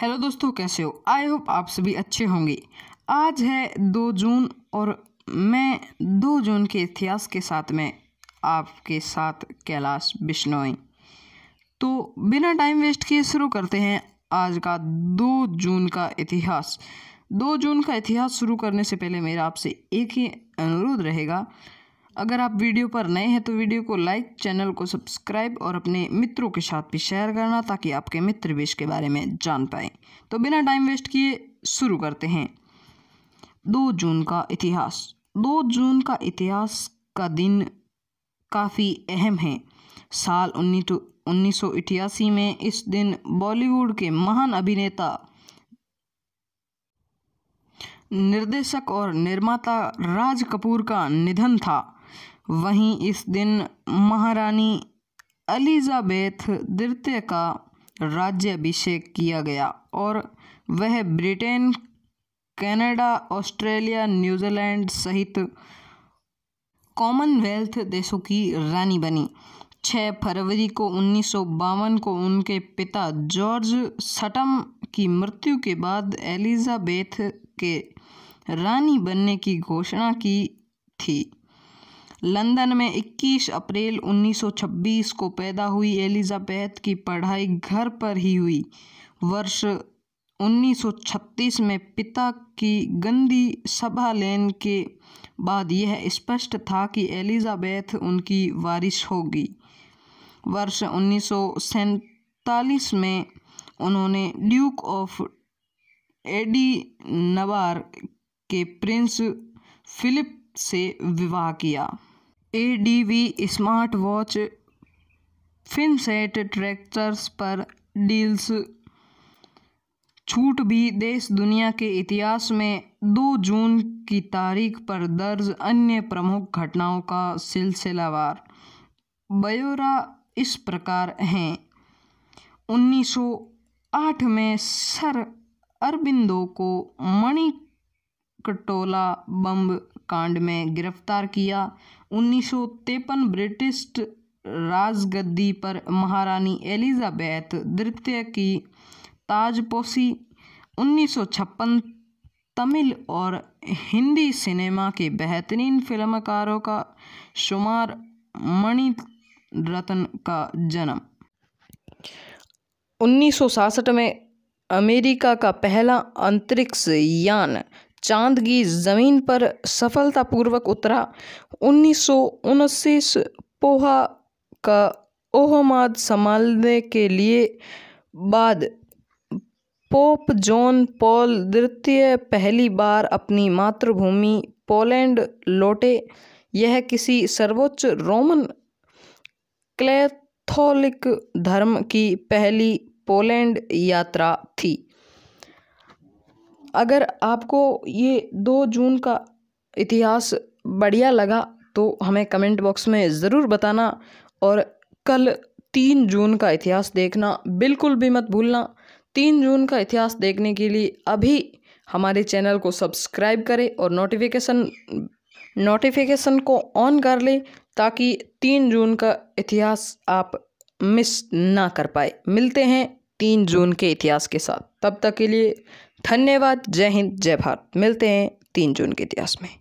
hello दोस्तों कैसे हो आई होप आप सभी अच्छे होंगे आज है दो जून और मैं दो जून के इतिहास के साथ में आपके साथ कैलाश बिश्नोई तो बिना टाइम वेस्ट किए शुरू करते हैं आज का दो जून का इतिहास दो जून का इतिहास शुरू करने से पहले मेरा आपसे एक ही अनुरोध रहेगा अगर आप वीडियो पर नए हैं तो वीडियो को लाइक चैनल को सब्सक्राइब और अपने मित्रों के साथ भी शेयर करना ताकि आपके मित्र भी इसके बारे में जान पाए तो बिना टाइम वेस्ट किए शुरू करते हैं दो जून का इतिहास दो जून का इतिहास का दिन काफ़ी अहम है साल उन्नीस उन्नीस में इस दिन बॉलीवुड के महान अभिनेता निर्देशक और निर्माता राज कपूर का निधन था वहीं इस दिन महारानी अलिजाबेथ द्वितीय का अभिषेक किया गया और वह ब्रिटेन कनाडा, ऑस्ट्रेलिया न्यूजीलैंड सहित कॉमनवेल्थ देशों की रानी बनी 6 फरवरी को उन्नीस को उनके पिता जॉर्ज सटम की मृत्यु के बाद एलिजाबेथ के रानी बनने की घोषणा की थी लंदन में 21 अप्रैल 1926 को पैदा हुई एलिजाबेथ की पढ़ाई घर पर ही हुई वर्ष 1936 में पिता की गंदी सभा लेन के बाद यह स्पष्ट था कि एलिजाबेथ उनकी वारिश होगी वर्ष उन्नीस में उन्होंने ड्यूक ऑफ एडी नवार के प्रिंस फिलिप से विवाह किया A D V smart watch फिनसेट ट्रैक्टर्स पर डील्स छूट भी देश दुनिया के इतिहास में 2 जून की तारीख पर दर्ज अन्य प्रमुख घटनाओं का सिलसिलावार ब्योरा इस प्रकार हैं 1908 में सर अरबिंदो को मणिकटोला बम कांड में गिरफ्तार किया उन्नीस ब्रिटिश राजगद्दी पर महारानी एलिजाबेथ द्वितीय की ताजपोशी उन्नीस तमिल और हिंदी सिनेमा के बेहतरीन फिल्मकारों का शुमार मणि रत्न का जन्म 1966 में अमेरिका का पहला अंतरिक्ष यान चांदगी ज़मीन पर सफलतापूर्वक उतरा उन्नीस सौ पोहा का ओहमाद संभालने के लिए बाद पोप जॉन पॉल द्वितीय पहली बार अपनी मातृभूमि पोलैंड लौटे यह किसी सर्वोच्च रोमन कैथोलिक धर्म की पहली पोलैंड यात्रा थी अगर आपको ये दो जून का इतिहास बढ़िया लगा तो हमें कमेंट बॉक्स में ज़रूर बताना और कल तीन जून का इतिहास देखना बिल्कुल भी मत भूलना तीन जून का इतिहास देखने के लिए अभी हमारे चैनल को सब्सक्राइब करें और नोटिफिकेशन नोटिफिकेशन को ऑन कर लें ताकि तीन जून का इतिहास आप मिस ना कर पाए मिलते हैं तीन जून के इतिहास के साथ तब तक के लिए धन्यवाद जय हिंद जय भारत मिलते हैं तीन जून के इतिहास में